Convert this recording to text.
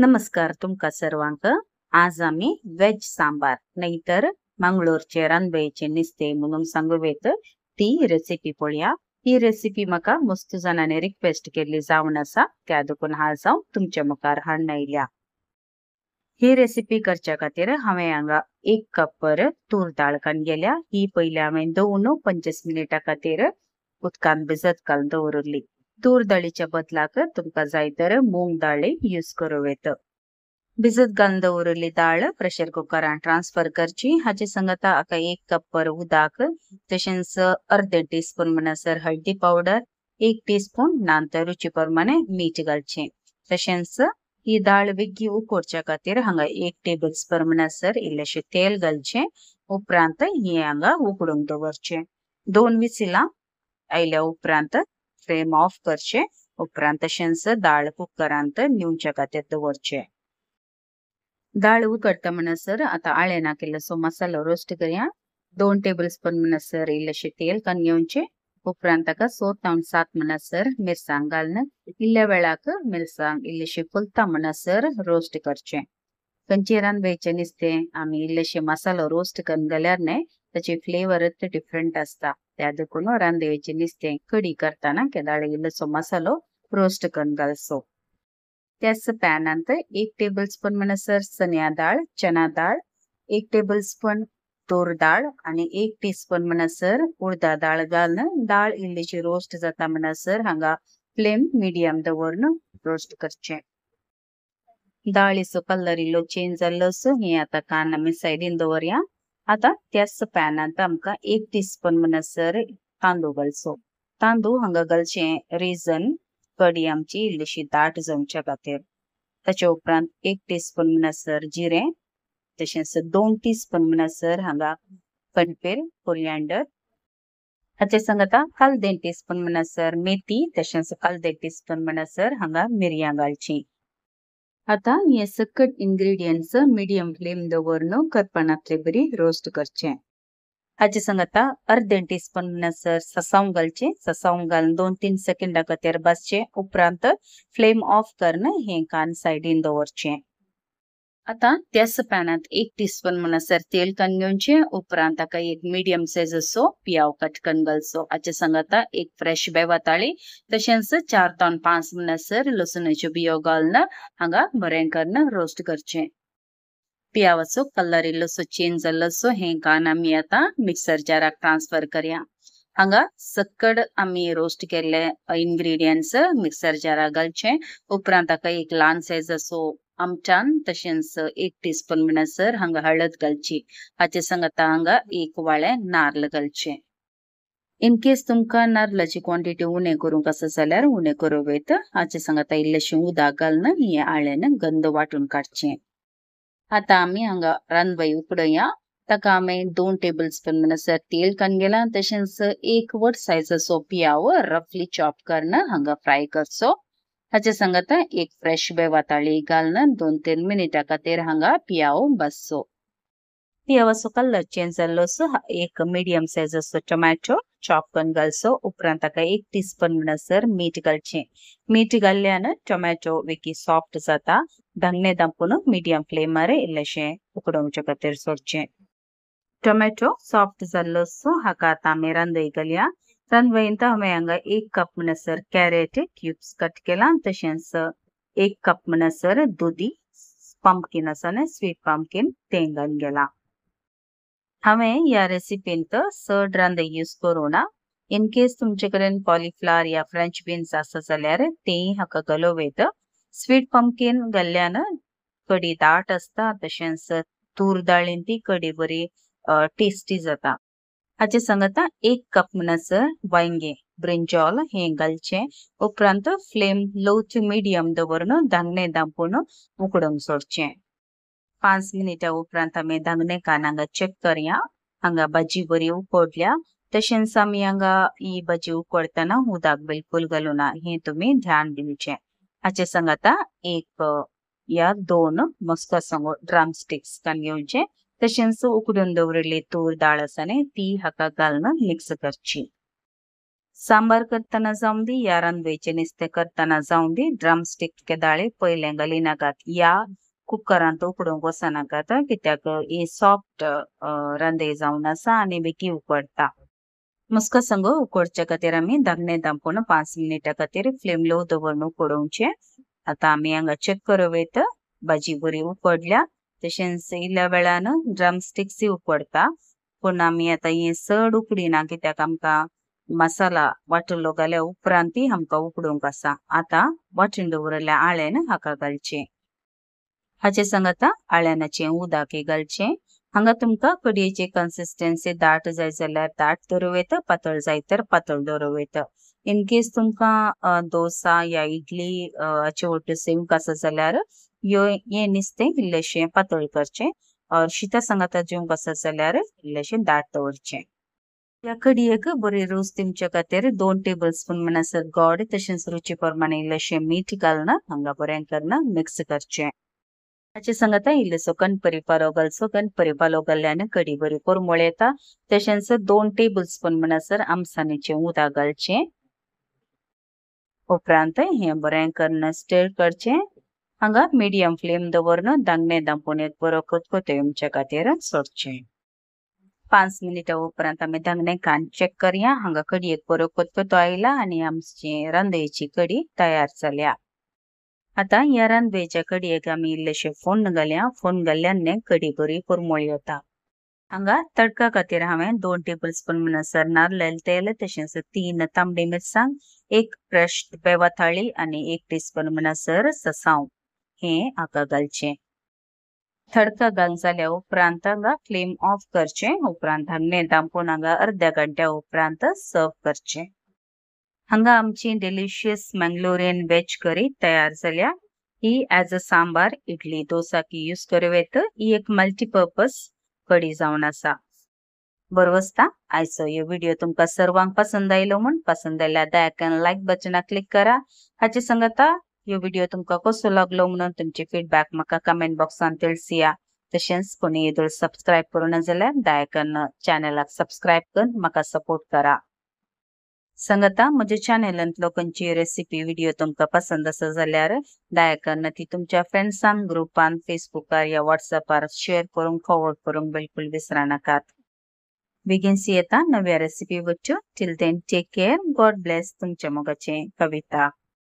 नमस्कार तुमका सर्वांक आज आम्ही वेज सांबार नाहीतर मंगळूरचे रानबेचे निस्ते म्हणून सांगू वेत ती रेसिपी पळया ही रेसिपी म्हाका मस्त जाणांनी रिक्वेस्ट केल्ली जाऊन आसा त्या देखून हांव जावं तुमच्या मुखार हाडून आयल्या ही रेसिपी करच्या खातीर हांवें हांगा एक कप तूर दाळ काण गेल्या ही पयली हांवें दोन पंचवीस मिनिटां खातीर उदकान भिजत घालून दवरली दूर दाळीच्या बदलाक तुमका जायतर मूंग दाळे यूज करू येत भिजत घालून दवरिल्ली दाळ प्रेशर कुकरान ट्रान्सफर करची हाचे संगत आका एक कप पर उदक तशेंच अर्धे टीस्पून म्हणसर हळदी पावडर एक टीस्पून नंतर रुची प्रमाणे मीठ घालचे तशेंच ही दाळ वेगी उकडच्या खातीर हांगा एक टेबल स्पून म्हणसर इल्लेशे तेल घालचे उपरांत हे हांगा उकडूंक दवरचे दोन विसिला आयल्या उपरांत फ्रेम ફ્રેમ ઓફ કરશે ઉપરાંત દાળ ಕುಕ್ಕರ್ ನ್ಯೂಂಚಕತೆದ್ದು दाळ दाळ उकडता म्हणसर आता आळे नाकेल्लो सो मसालो रोस्ट करया दोन टेबल स्पून म्हणसर इल्लेशे तेल घेवचे उपरांत ताका सोतावन सात म्हणसर मिरसांग घालन इल्ल्या वेळाक मिरसांग इल्लेशे फुलता म्हणसर रोस्ट करचे कंचेरान वेचे आम्ही आमी इल्लेशे मसालो रोस्ट करून जाल्यार न्हय त्याचे ಫ್ಲೇವರತ್ ಡಿಫ್ರೆಂಟ್ ಅಸ್ತಾ ಅದಕ್ಕೂ ರಂದೇ कडी करताना के ಕೆದಾಳೆ ಇಲ್ಲಸೋ मसालो रोस्ट करून घालसो त्याच पॅनंतर एक टेबल स्पून म्हणसर चण्या डाळ चना डाळ एक टेबल स्पून तोर डाळ आणि एक टी स्पून म्हणसर उडदा डाळ घालून डाळ इल्लीची रोस्ट जाता म्हणसर हांगा फ्लेम मिडियम दवरून रोस्ट करचे डाळीचो कलर इल्लो चेंज जाल्लो हे आता कान आमी सायडीन दवरया आतां त्याच पॅनांत आमकां एक टीस्पून म्हणसर तांदूळ घालचो तांदूळ हांगा घालचे रिजन कडी आमची इल्लीशी दाट जावच्या खातीर ताच्या उपरांत एक टीस्पून म्हणसर जिरें तशेंच दोन टीस्पून म्हणसर हांगा कणपेर कोरियांडर हाचे संगता काल टीस्पून म्हणसर मेथी तशेंच काल देड टीस्पून म्हणसर हांगा मिरयां घालची आता हे सकट इन्ग्रेडियन्स मीडियम फ्लेम दपणातली बरी रोस्ट करचे हाचे सांग आता अर्धे टी स्पूनसर ससांव घालचे घालून दोन तीन सेकंडा खात्यार बसचे उपरांत फ्लेम ऑफ करण हे कान सैडिन दवरचे आता त्याच पॅनात एक टीस्पून म्हणसर तेल कनगंचे उपरांत ताका एक मिडियम असो पियाव कट कनगलसो हाचे संगत एक फ्रेश बे तसेच तशेंच चार तोन पांच म्हणसर लसुणाच्यो बियो घालून हांगा बरें करून रोस्ट करचे पियावाचो कलर इल्लोसो चेंज जाल्लोसो हें घान आमी आता मिक्सर जाराक ट्रान्सफर करया हांगा सक्कड आमी रोस्ट केल्ले इनग्रेडियंट्स मिक्सर जाराक घालचे उपरांत ताका एक ल्हान सायज असो आमटान तशेंच एक ಟೀ ಸ್ಪೂನ್ हांगा हळद हळद हाचे ಹಚ್ಚೆ हांगा एक ಏಕ್ ವಾಳೆ घालचे इनकेस इन केस तुमकां नाल्लाची क्वॉन्टिटी उणें करूंक आसा जाल्यार उणें करूं वयता हाचे संगता इल्लेशें उदक घालन हे आळ्यान गंध वाटून काडचें आता आमी हांगा रानबाई उकडया ताका आमी दोन टेबल स्पून म्हणसर तेल कांगेलां तशेंच एक वट सायजाचो पियावो रफली चॉप करून हांगा फ्राय करचो हाचे सांगात एक फ्रेश बे वाताळी घालून दोन तीन मिनिटा खातीर हांगा पियाव बसचो पियावाचो कलर चेंज जाल्लो एक मिडियम सायजाचो टोमॅटो चॉप करून घालचो उपरांत ताका एक टीस्पून म्हणसर मीठ घालचें मीठ घाल्ल्यान टोमॅटो वेगी सॉफ्ट जाता धांगणे दांपून मिडियम फ्लेमार इल्लेशें उकडोवचे खातीर सोडचें टोमॅटो सॉफ्ट जाल्लोसो हाका आतां आमी रांदय घालया ಸಣ್ಣ ಹಮೆಯಂಗ एक कप म्हणसर कॅरेट क्यूब्स कट ಕೆಲ ತಶೆನ್ಸ್ एक कप ಮನಸರ್ दुदी पम्पकिन असन स्वीट पंपकिन तेंगन गेला हमें या रेसिपीन तर सर्ड यूज करू ना इन केस तुमचे कडेन कॉलीफ्लावर या फ्रेंच बीन्स आसा जाल्यार तेय हाका गलो वयत स्वीट पंपकीन गल्ल्यान कडी दाट आसता तशेंच तूर दाळीन ती कडी बरी टेस्टी जाता अच संगत एक कप मनस वाइंगे ब्रिंजॉल हे गलचे उपरांत फ्लेम लो टू मीडियम दवर दंगने दंपून उकड़ सोचे पांच मिनट उपरांत हमें दंगने कान हंगा चेक कर हंगा भजी बरी उकड़ा तशेंच आमी हंगा ही भाजी उकडटना उदक बिलकूल घालूना हे तुम्ही ध्यान दिवचे हाचे संगता एक या दोन मस्को संग ड्रम स्टिक्स घेवचे तशेंच उकडून दवरिल्ली तूर डाळ आसा ती हाका घालून मिक्स करची सांबार करताना जावं दी या रांदवेचें नुस्तें करताना जावं दी के दाळे पहिल्या घाली नाकात या कुकरांत उकडूंक वसनाकात कित्याक ही सॉफ्ट रंदे जावन आसा आणि बेकी उकडता मस्का संग उकडच्या खातीर आमी दागणें दामपून पांच मिनिटा खातीर फ्लेम लो दवरून उकडोवचें आता आम्ही हांगा चेक करूं वयता भाजी बरी उकडल्या તશેન્સ ઇલાવેળાન ડ્રમ સ્ટિક્સ ઇવ પડતા પણ આમી આतां हें चड उकडीना कित्याक आमकां मसाला वाटलो घाल्या उपरांत ती आमकां उकडूंक आसा आतां वांटून दवरल्या आळ्यान हाका घालचें हाचे संग आतां आळ्यानाचें उदक घालचें हांगा तुमकां कडयेची कन्सिस्टन्सी दाट जाय जाल्यार दाट दवरूं दवरवेत पातळ जाय तर पातळ दवरूं इन इनकेस तुमकां दोसा या इडली हाचे वटेन सेवंक आसा जाल्यार ಏನಿಸ್ತೆ ಇಲ್ಲೇ पातळ करचे और ಶೀತ ಸಂಗತ ಜೀವ बसत जाल्यार इल्लेशे दाट दवरचे या कडयेक बरे रोस तिमच्या खातीर दोन टेबल स्पून म्हणसर गोड तशेंच रुची प्रमाण इल्लेशे मीठ घालना हांगा बरें मिक्स करचे ताचे संगता इल्लेसो कणपरी पालो घालचो कणपरी पालो घाल्ल्यान कडी बरी कोरमळ येता तशेंच दोन टेबल स्पून म्हणसर आमसाणेचें उदक घालचें उपरांत हें बरें करना स्टेर करचें हांगा मिडियम फ्लेम दवरून दांगणे दांपून एक बरो खतखत्यो आमच्या खातीर सोडचें पांच मिनिटा उपरांत आमी दांगणे कान चेक करया हांगा कडयेक बरो खतखतो आयला आनी आमची रांदयेची कडी तयार जाल्या आतां ह्या रांदवेच्या कडयेक आमी इल्लेशे फोन घाल्या फोन घाल्ल्यान कडी बरी कुरमळ जाता हांगा तडका खातीर हांवें दोन टेबल स्पून म्हणसर नाल्लेल तेल तशेंच तीन तांबडी मिरसांग एक ब्रश बेवाथाळी आनी एक टी स्पून म्हणसर ससांव हें हाका घालचें थडकां घाल जाल्या उपरांत हांगा फ्लेम ऑफ करचें उपरांत हांगणें दामपून हांगा अर्द्या घंट्या उपरांत सर्व करचें हांगा आमची डिलिशियस मंगलोरियन वेज करी तयार जाल्या ही एज अ सांबार इडली दोसाकी यूज करू येता ही एक मल्टीपर्पज कडी जावन आसा बरो आसता आयचो हो व्हिडिओ तुमकां सर्वांक पसंद आयलो म्हूण पसंद आयल्या दयाकान लायक बटना क्लिक करा हाचे संगता यो व्हिडिओ तुमकां कसो लागलो म्हणून तुमची फिडबॅक म्हाका कमेंट बॉक्सान तिळसिया तशेंच कोणी येदोळ सबस्क्रायब करूना जाल्यार दया चॅनलाक सबस्क्रायब करून म्हाका सपोर्ट करा सांगता म्हज्या चॅनलांतलो खंयची रेसिपी व्हिडिओ तुमकां पसंद आसा जाल्यार डायकन ती तुमच्या फ्रेंड्सांक ग्रुपान फेसबुकार या वॉट्सॅपार शेअर करूंक फॉरवर्ड करूंक बिलकुल विसरनाकात सी येता नव्या रेसिपी वच्यो till then take care God bless तुमच्या मोगाचे कविता